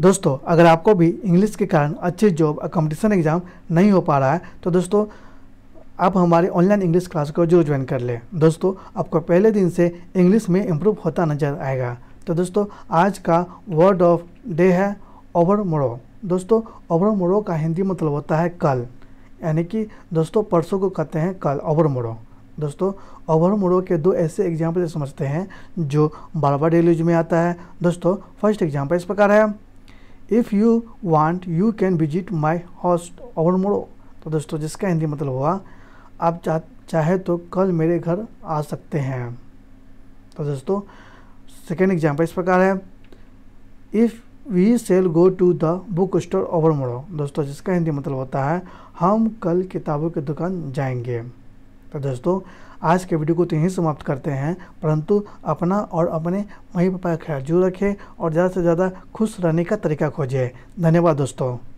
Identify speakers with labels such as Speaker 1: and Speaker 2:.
Speaker 1: दोस्तों अगर आपको भी इंग्लिश के कारण अच्छी जॉब और कंपटीशन एग्ज़ाम नहीं हो पा रहा है तो दोस्तों आप हमारे ऑनलाइन इंग्लिश क्लास को जरूर ज्वाइन कर लें दोस्तों आपको पहले दिन से इंग्लिश में इम्प्रूव होता नज़र आएगा तो दोस्तों आज का वर्ड ऑफ डे है ओवर मोड़ो दोस्तों ओवर मोड़ो का हिंदी मतलब होता है कल यानी कि दोस्तों परसों को कहते हैं कल ओवर मोड़ो दोस्तों ओवर मोड़ो के दो ऐसे एग्जाम्पल समझते हैं जो बार बार डेली यूज में आता है दोस्तों फर्स्ट एग्जाम्पल इस प्रकार है if you want you can visit my host और मोड़ो तो दोस्तों जिसका हिंदी मतलब हुआ आप चाहे तो कल मेरे घर आ सकते हैं तो दोस्तों सेकेंड एग्जाम्पल इस प्रकार है if we sell go to the book store over मोड़ो दोस्तों जिसका हिंदी मतलब होता है हम कल किताबों की दुकान जाएंगे तो दोस्तों आज के वीडियो को तो यहीं समाप्त करते हैं परंतु अपना और अपने मम्मी पापा का ख्याल जरूर रखें और ज़्यादा से ज़्यादा खुश रहने का तरीका खोजें धन्यवाद दोस्तों